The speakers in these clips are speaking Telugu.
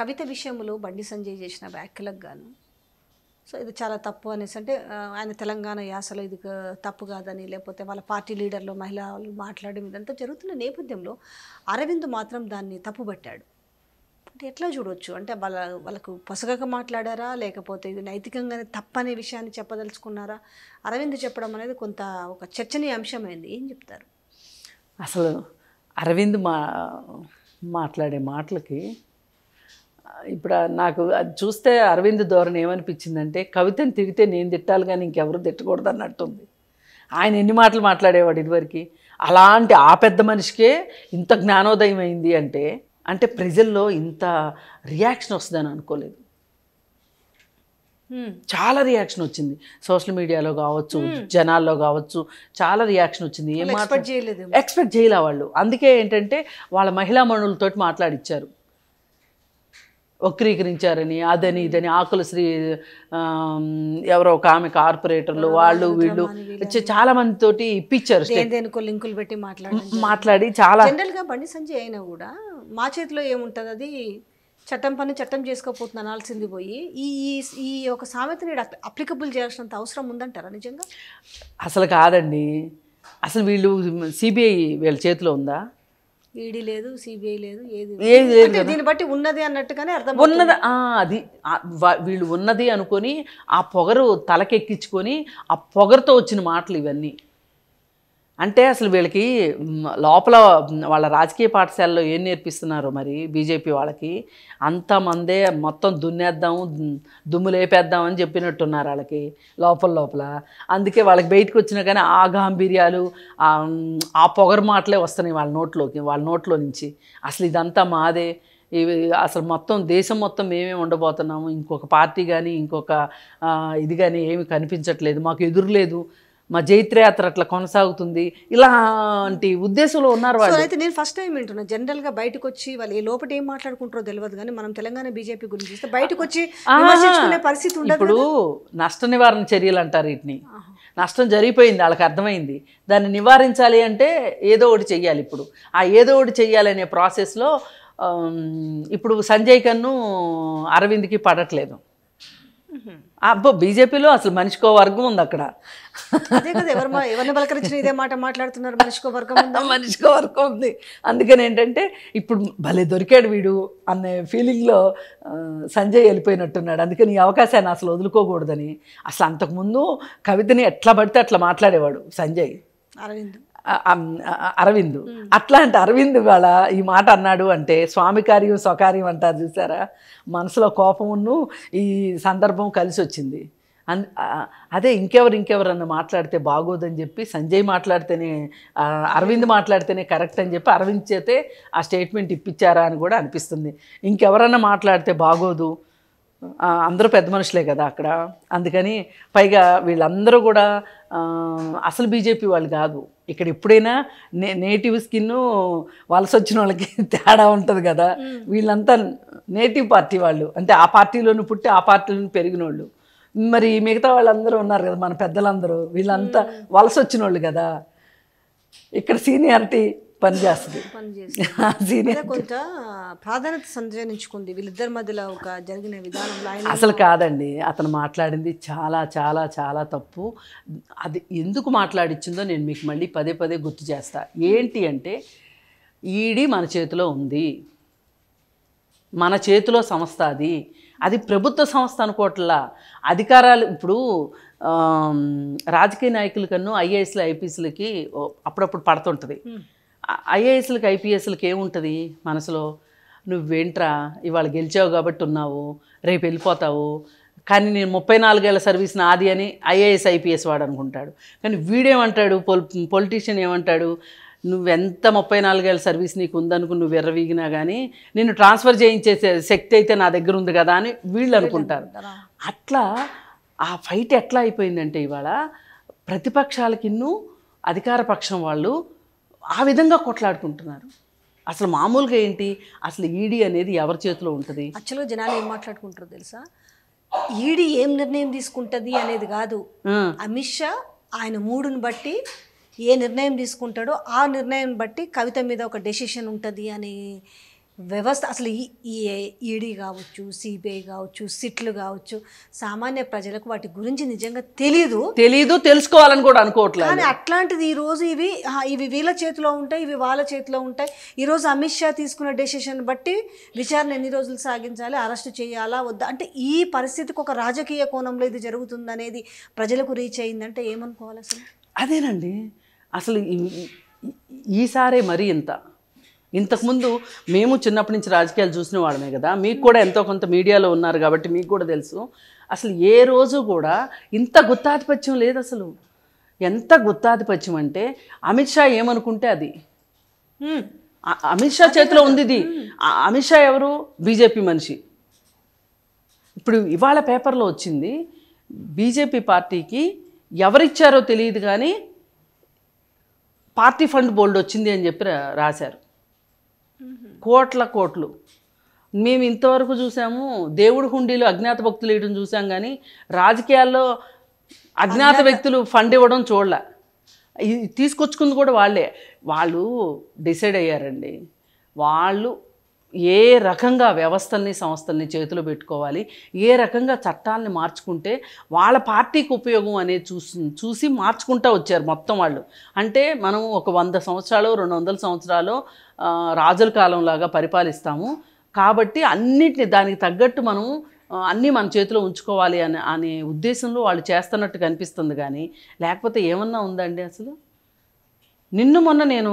కవిత విషయంలో బండి సంజయ్ చేసిన వ్యాఖ్యలకు గాను సో ఇది చాలా తప్పు అనేసి అంటే ఆయన తెలంగాణ యాసలో ఇది తప్పు కాదని లేకపోతే వాళ్ళ పార్టీ లీడర్లు మహిళలు మాట్లాడడం ఇదంతా జరుగుతున్న నేపథ్యంలో అరవింద్ మాత్రం దాన్ని తప్పుబట్టాడు అంటే ఎట్లా చూడొచ్చు అంటే వాళ్ళ వాళ్ళకు పొసగక మాట్లాడారా లేకపోతే ఇది నైతికంగానే తప్పనే విషయాన్ని చెప్పదలుచుకున్నారా అరవింద్ చెప్పడం అనేది కొంత ఒక చర్చనీయ అంశమైంది ఏం చెప్తారు అసలు అరవింద్ మా మాట్లాడే మాటలకి ఇప్పుడు నాకు అది చూస్తే అరవింద్ ధోరణి ఏమనిపించిందంటే కవితను తిడితే నేను తిట్టాలి కానీ ఇంకెవరు తిట్టకూడదు అన్నట్టుంది ఆయన ఎన్ని మాటలు మాట్లాడేవాడు ఇదివరకు అలాంటి ఆ పెద్ద మనిషికే ఇంత జ్ఞానోదయం అయింది అంటే అంటే ప్రజల్లో ఇంత రియాక్షన్ వస్తుందని అనుకోలేదు చాలా రియాక్షన్ వచ్చింది సోషల్ మీడియాలో కావచ్చు జనాల్లో కావచ్చు చాలా రియాక్షన్ వచ్చింది ఏం ఎక్స్పెక్ట్ చేయలేదు ఎక్స్పెక్ట్ చేయలే వాళ్ళు అందుకే ఏంటంటే వాళ్ళ మహిళా మనులతోటి మాట్లాడిచ్చారు వక్రీకరించారని అదని ఇదని ఆకుల శ్రీ ఎవరో ఒక ఆమె కార్పొరేటర్లు వాళ్ళు వీళ్ళు చాలా తోటి ఇప్పించారు లింకులు పెట్టి మాట్లాడి మాట్లాడి చాలా గా బండి సంజయ్ అయినా కూడా మా చేతిలో ఏముంటది అది చట్టం పని చట్టం చేసుకోపోతున్నా అనాల్సింది పోయి ఈ ఈ ఒక సామెతని అప్లికబుల్ చేయాల్సినంత అవసరం ఉందంటారా నిజంగా అసలు కాదండి అసలు వీళ్ళు సిబిఐ వీళ్ళ చేతిలో ఉందా ఈడీ లేదు సిబిఐ లేదు ఏది దీన్ని బట్టి ఉన్నది అన్నట్టుగానే అర్థం ఉన్నది అది వీళ్ళు ఉన్నది అనుకొని ఆ పొగరు తలకెక్కించుకొని ఆ పొగరుతో వచ్చిన మాటలు ఇవన్నీ అంటే అసలు వీళ్ళకి లోపల వాళ్ళ రాజకీయ పాఠశాలలో ఏం నేర్పిస్తున్నారు మరి బీజేపీ వాళ్ళకి అంతమందే మొత్తం దున్నేద్దాం దుమ్ము లేపేద్దాం అని చెప్పినట్టున్నారు వాళ్ళకి లోపల లోపల అందుకే వాళ్ళకి బయటకు వచ్చినా కానీ ఆ గాంభీర్యాలు ఆ పొగరు మాటలే వస్తున్నాయి వాళ్ళ నోట్లోకి వాళ్ళ నోట్లో నుంచి అసలు ఇదంతా మాదే ఇవి అసలు మొత్తం దేశం మొత్తం మేమే ఉండబోతున్నాము ఇంకొక పార్టీ కానీ ఇంకొక ఇది కానీ ఏమి కనిపించట్లేదు మాకు ఎదురు లేదు మా జైత్రయాత్ర అట్లా కొనసాగుతుంది ఇలాంటి ఉద్దేశంలో ఉన్నారు వాళ్ళు అయితే నేను ఫస్ట్ టైం వింటున్నా జనరల్ గా బయటకు వచ్చి వాళ్ళు ఏ లోపల ఏం మాట్లాడుకుంటారో తెలియదు కానీ మనం తెలంగాణ బీజేపీ గురించి చూస్తే బయటకు వచ్చి పరిస్థితి ఉండదు ఇప్పుడు నష్ట నివారణ చర్యలు అంటారు వీటిని నష్టం జరిగిపోయింది వాళ్ళకి అర్థమైంది దాన్ని నివారించాలి అంటే ఏదో ఒకటి చెయ్యాలి ఇప్పుడు ఆ ఏదో ఒకటి చెయ్యాలనే ప్రాసెస్లో ఇప్పుడు సంజయ్ కన్ను అరవింద్కి పడట్లేదు అబ్బో బీజేపీలో అసలు మనిషికో వర్గం ఉంది అక్కడ అదే కదా ఎవరు ఎవరిని పలకరించిన ఇదే మాట మాట్లాడుతున్నారు మనిషికో వర్గం ఉందా మనిషికో వర్గం ఉంది అందుకని ఏంటంటే ఇప్పుడు భలే దొరికాడు వీడు అనే ఫీలింగ్లో సంజయ్ వెళ్ళిపోయినట్టున్నాడు అందుకని ఈ అవకాశాన్ని అసలు వదులుకోకూడదని అసలు అంతకుముందు కవితని ఎట్లా పడితే అట్లా మాట్లాడేవాడు సంజయ్ అరవింద్ అరవింద్ అట్లాంటి అరవింద్ వాళ్ళ ఈ మాట అన్నాడు అంటే స్వామి కార్యం స్వకార్యం అంటారు చూసారా మనసులో కోపమును ఈ సందర్భం కలిసి వచ్చింది అన్ అదే ఇంకెవరు ఇంకెవరన్నా మాట్లాడితే బాగోదని చెప్పి సంజయ్ మాట్లాడితేనే అరవింద్ మాట్లాడితేనే కరెక్ట్ అని చెప్పి అరవింద్ చేతే ఆ స్టేట్మెంట్ ఇప్పించారా అని కూడా అనిపిస్తుంది ఇంకెవరన్నా మాట్లాడితే బాగోదు అందరూ పెద్ద మనుషులే కదా అక్కడ అందుకని పైగా వీళ్ళందరూ కూడా అసలు బీజేపీ వాళ్ళు కాదు ఇక్కడ ఎప్పుడైనా నే నేటివ్ స్కిన్ వలస వచ్చిన వాళ్ళకి తేడా ఉంటుంది కదా వీళ్ళంతా నేటివ్ పార్టీ వాళ్ళు అంటే ఆ పార్టీలోని పుట్టి ఆ పార్టీలోని పెరిగిన వాళ్ళు మరి మిగతా వాళ్ళందరూ ఉన్నారు కదా మన పెద్దలందరూ వీళ్ళంతా వలస వచ్చిన వాళ్ళు కదా ఇక్కడ సీనియారిటీ పని చేస్తుంది కొంత ప్రాధాన్యత సంజయించుకుంది వీళ్ళిద్దరి మధ్యలో ఒక జరిగిన విధానం ఆయన అసలు కాదండి అతను మాట్లాడింది చాలా చాలా చాలా తప్పు అది ఎందుకు మాట్లాడిచ్చిందో నేను మీకు మళ్ళీ పదే పదే గుర్తు చేస్తా ఏంటి అంటే ఈడీ మన చేతిలో ఉంది మన చేతిలో సంస్థ అది అది ప్రభుత్వ సంస్థ అనుకోవట్లా అధికారాలు ఇప్పుడు రాజకీయ నాయకుల కన్నా ఐఏఎస్లు ఐపీఎస్లకి అప్పుడప్పుడు పడుతుంటుంది ఐఏఎస్లకి ఐపీఎస్లకి ఏముంటుంది మనసులో నువ్వేంట్రా ఇవాళ గెలిచావు కాబట్టి ఉన్నావు రేపు వెళ్ళిపోతావు కానీ నేను ముప్పై నాలుగేళ్ల సర్వీస్ నాది అని ఐఏఎస్ ఐపీఎస్ వాడు అనుకుంటాడు కానీ వీడేమంటాడు పొల్ పొలిటీషియన్ ఏమంటాడు నువ్వెంత ముప్పై నాలుగేళ్ళ సర్వీస్ నీకు ఉందనుకుని నువ్వు ఎర్రవీగినా కానీ నిన్ను ట్రాన్స్ఫర్ చేయించే శక్తి అయితే నా దగ్గర ఉంది కదా అని వీళ్ళు అనుకుంటారు అట్లా ఆ ఫైట్ ఎట్లా అయిపోయిందంటే ఇవాళ ప్రతిపక్షాలకిన్నూ అధికార పక్షం వాళ్ళు ఆ విధంగా కొట్లాడుకుంటున్నారు అసలు మామూలుగా ఏంటి అసలు ఈడీ అనేది ఎవరి చేతిలో ఉంటుంది యాక్చువల్గా జనాలు ఏం మాట్లాడుకుంటారు తెలుసా ఈడీ ఏం నిర్ణయం తీసుకుంటుంది అనేది కాదు అమిత్ షా ఆయన మూడుని బట్టి ఏ నిర్ణయం తీసుకుంటాడో ఆ నిర్ణయం బట్టి కవిత మీద ఒక డెసిషన్ ఉంటుంది అని వ్యవస్థ అసలు ఈ ఈడీ e కావచ్చు సిబిఐ కావచ్చు సిట్లు కావచ్చు సామాన్య ప్రజలకు వాటి గురించి నిజంగా తెలియదు తెలియదు తెలుసుకోవాలని కూడా అనుకోవట్లేదు కానీ అట్లాంటిది ఈ రోజు ఇవి ఇవి వీళ్ళ చేతిలో ఉంటాయి ఇవి వాళ్ళ చేతిలో ఉంటాయి ఈరోజు అమిత్ షా తీసుకున్న డెసిషన్ బట్టి విచారణ ఎన్ని రోజులు సాగించాలి అరెస్ట్ చేయాలా వద్దా అంటే ఈ పరిస్థితికి ఒక రాజకీయ కోణంలో ఇది జరుగుతుందనేది ప్రజలకు రీచ్ అయిందంటే ఏమనుకోవాలి అసలు అదేనండి అసలు ఈసారే మరీ ఇంత ఇంతకుముందు మేము చిన్నప్పటి నుంచి రాజకీయాలు చూసిన వాడమే కదా మీకు కూడా ఎంతో కొంత మీడియాలో ఉన్నారు కాబట్టి మీకు కూడా తెలుసు అసలు ఏ రోజు కూడా ఇంత గుత్తాధిపత్యం లేదు అసలు ఎంత గుత్తాధిపత్యం అంటే అమిత్ షా ఏమనుకుంటే అది అమిత్ షా చేతిలో ఉంది ఇది అమిత్ షా ఎవరు బీజేపీ మనిషి ఇప్పుడు ఇవాళ పేపర్లో వచ్చింది బీజేపీ పార్టీకి ఎవరిచ్చారో తెలియదు కానీ పార్టీ ఫండ్ బోల్డ్ వచ్చింది అని చెప్పి రాశారు కోట్ల కోట్లు మేము ఇంతవరకు చూసాము దేవుడు హుండీలు అజ్ఞాత భక్తులు వేయడం చూసాం కానీ రాజకీయాల్లో అజ్ఞాత వ్యక్తులు ఫండ్ ఇవ్వడం చూడలే తీసుకొచ్చుకుంది కూడా వాళ్ళే వాళ్ళు డిసైడ్ అయ్యారండి వాళ్ళు ఏ రకంగా వ్యవస్థల్ని సంస్థల్ని చేతిలో పెట్టుకోవాలి ఏ రకంగా చట్టాలని మార్చుకుంటే వాళ్ళ పార్టీకి ఉపయోగం అనేది చూసి చూసి మార్చుకుంటూ వచ్చారు మొత్తం వాళ్ళు అంటే మనం ఒక వంద సంవత్సరాలు రెండు వందల సంవత్సరాలు రాజుల కాలంలాగా పరిపాలిస్తాము కాబట్టి అన్నిటిని దానికి తగ్గట్టు మనం అన్నీ మన చేతిలో ఉంచుకోవాలి అని అనే ఉద్దేశంలో వాళ్ళు చేస్తున్నట్టు కనిపిస్తుంది కానీ లేకపోతే ఏమన్నా ఉందండి అసలు నిన్ను మొన్న నేను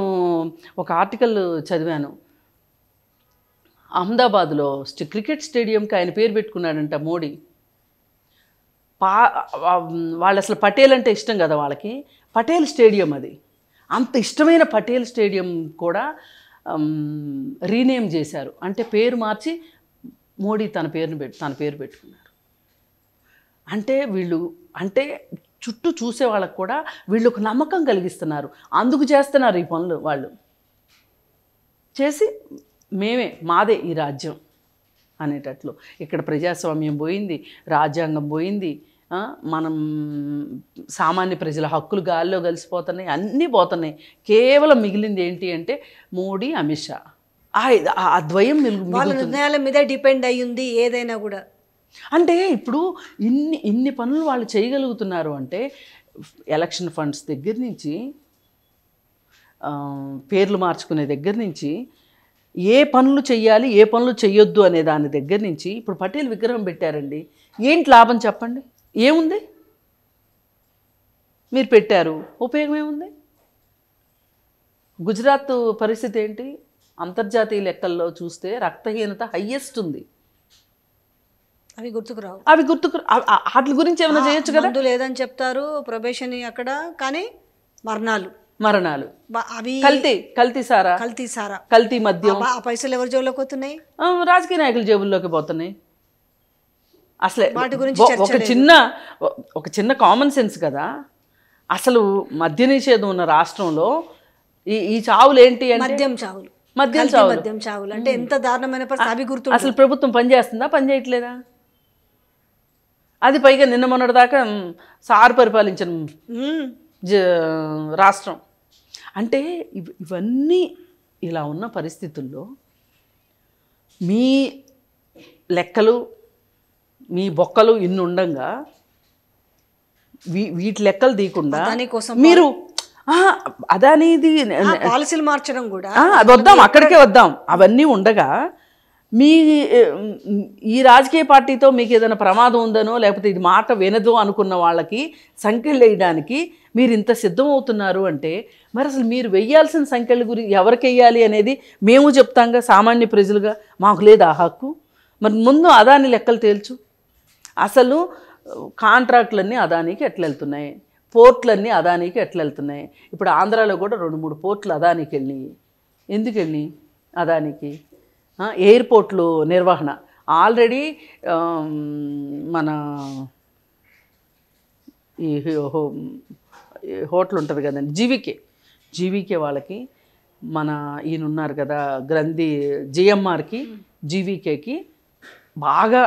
ఒక ఆర్టికల్ చదివాను అహ్మదాబాద్లో క్రికెట్ స్టేడియంకి ఆయన పేరు పెట్టుకున్నాడంట మోడీ పా వాళ్ళు అసలు పటేల్ అంటే ఇష్టం కదా వాళ్ళకి పటేల్ స్టేడియం అది అంత ఇష్టమైన పటేల్ స్టేడియం కూడా రీనేమ్ చేశారు అంటే పేరు మార్చి మోడీ తన పేరును పెట్టు తన పేరు పెట్టుకున్నారు అంటే వీళ్ళు అంటే చుట్టూ చూసే వాళ్ళకు కూడా వీళ్ళు ఒక నమ్మకం కలిగిస్తున్నారు అందుకు చేస్తున్నారు ఈ పనులు వాళ్ళు చేసి మేమే మాదే ఈ రాజ్యం అనేటట్లు ఇక్కడ ప్రజాస్వామ్యం పోయింది రాజ్యాంగం పోయింది మనం సామాన్య ప్రజల హక్కులు గాల్లో కలిసిపోతున్నాయి అన్నీ పోతున్నాయి కేవలం మిగిలింది ఏంటి అంటే మోడీ అమిత్ షా ఆ ద్వయం వాళ్ళ నిర్ణయాల మీద డిపెండ్ అయ్యింది ఏదైనా కూడా అంటే ఇప్పుడు ఇన్ని ఇన్ని పనులు వాళ్ళు చేయగలుగుతున్నారు అంటే ఎలక్షన్ ఫండ్స్ దగ్గర నుంచి పేర్లు మార్చుకునే దగ్గర నుంచి ఏ పనులు చేయాలి ఏ పనులు చేయొద్దు అనే దాని దగ్గర నుంచి ఇప్పుడు పటేల్ విగ్రహం పెట్టారండి ఏంటి లాభం చెప్పండి ఏముంది మీరు పెట్టారు ఉపయోగం ఏముంది గుజరాత్ పరిస్థితి ఏంటి అంతర్జాతీయ లెక్కల్లో చూస్తే రక్తహీనత హయ్యెస్ట్ ఉంది అవి గుర్తుకురావు అవి గుర్తుకు వాటి గురించి ఏమైనా చేయొచ్చు కదా లేదని చెప్తారు ప్రొబేషన్ అక్కడ కానీ మరణాలు మరణాలు అవి కల్తీ కల్తీ సారా కల్తీ సారా కల్తీ మద్యం ఆ పైసలు ఎవరి జేబులోకి పోతున్నాయి రాజకీయ నాయకుల జేబుల్లోకి పోతున్నాయి అసలే వాటి గురించి ఒక చిన్న ఒక చిన్న కామన్ సెన్స్ కదా అసలు మద్య నిషేధం ఉన్న రాష్ట్రంలో ఈ ఈ చావులు ఏంటి మద్యం చావులు మద్యం చావులు మద్యం చావులు అంటే ఎంత దారుణమైన అవి గుర్తు అసలు ప్రభుత్వం పనిచేస్తుందా పనిచేయట్లేదా అది పైగా నిన్న మొన్నటిదాకా సార్ పరిపాలించిన రాష్ట్రం అంటే ఇవన్నీ ఇలా ఉన్న పరిస్థితుల్లో మీ లెక్కలు మీ బొక్కలు ఇన్ని ఉండగా వీటి లెక్కలు తీయకుండా దానికోసం మీరు అదనేది పాలసీలు మార్చడం కూడా అది వద్దాం అక్కడికే వద్దాం అవన్నీ ఉండగా మీ ఈ రాజకీయ పార్టీతో మీకు ఏదైనా ప్రమాదం ఉందనో లేకపోతే ఇది మాట వినదు అనుకున్న వాళ్ళకి సంఖ్యలు వేయడానికి మీరు ఇంత సిద్ధం అవుతున్నారు అంటే మరి అసలు మీరు వెయ్యాల్సిన సంఖ్యల గురి ఎవరికి వెయ్యాలి అనేది మేము చెప్తాంగా సామాన్య ప్రజలుగా మాకు లేదు ఆ హక్కు మరి ముందు అదాని లెక్కలు తేల్చు అసలు కాంట్రాక్ట్లన్నీ అదానికి ఎట్లా వెళ్తున్నాయి పోర్ట్లన్నీ అదానికి ఎట్లా వెళ్తున్నాయి ఇప్పుడు ఆంధ్రాలో కూడా రెండు మూడు పోర్ట్లు అదానికి వెళ్ళినాయి ఎందుకు వెళ్ళినాయి అదానికి ఎయిర్పోర్ట్లు నిర్వహణ ఆల్రెడీ మన ఈ హోటల్ ఉంటుంది కదండి జీవికే జీవికే వాళ్ళకి మన ఈయన ఉన్నారు కదా గ్రంథి జిఎంఆర్కి జీవికేకి బాగా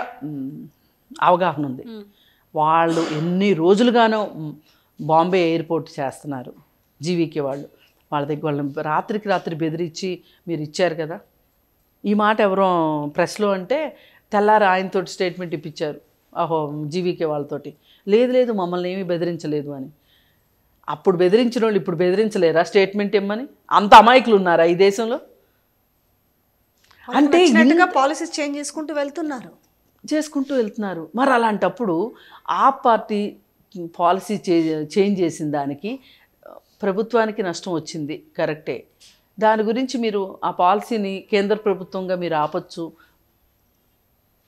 అవగాహన ఉంది వాళ్ళు ఎన్ని రోజులుగానో బాంబే ఎయిర్పోర్ట్ చేస్తున్నారు జీవికే వాళ్ళు వాళ్ళ దగ్గర వాళ్ళని రాత్రికి రాత్రి బెదిరించి మీరు ఇచ్చారు కదా ఈ మాట ఎవరో ప్రెస్లో అంటే తెల్లారి ఆయనతో స్టేట్మెంట్ ఇప్పించారు ఆహో జీవీకే వాళ్ళతోటి లేదు లేదు మమ్మల్ని ఏమీ బెదిరించలేదు అని అప్పుడు బెదిరించిన వాళ్ళు ఇప్పుడు బెదిరించలేరా స్టేట్మెంట్ ఇమ్మని అంత అమాయకులు ఉన్నారా ఈ దేశంలో అంటే పాలసీస్ చేంజ్ చేసుకుంటూ వెళ్తున్నారు చేసుకుంటూ వెళ్తున్నారు మరి అలాంటప్పుడు ఆ పార్టీ పాలసీ చేంజ్ చేసిన దానికి ప్రభుత్వానికి నష్టం వచ్చింది కరెక్టే దాని గురించి మీరు ఆ పాలసీని కేంద్ర ప్రభుత్వంగా మీరు ఆపచ్చు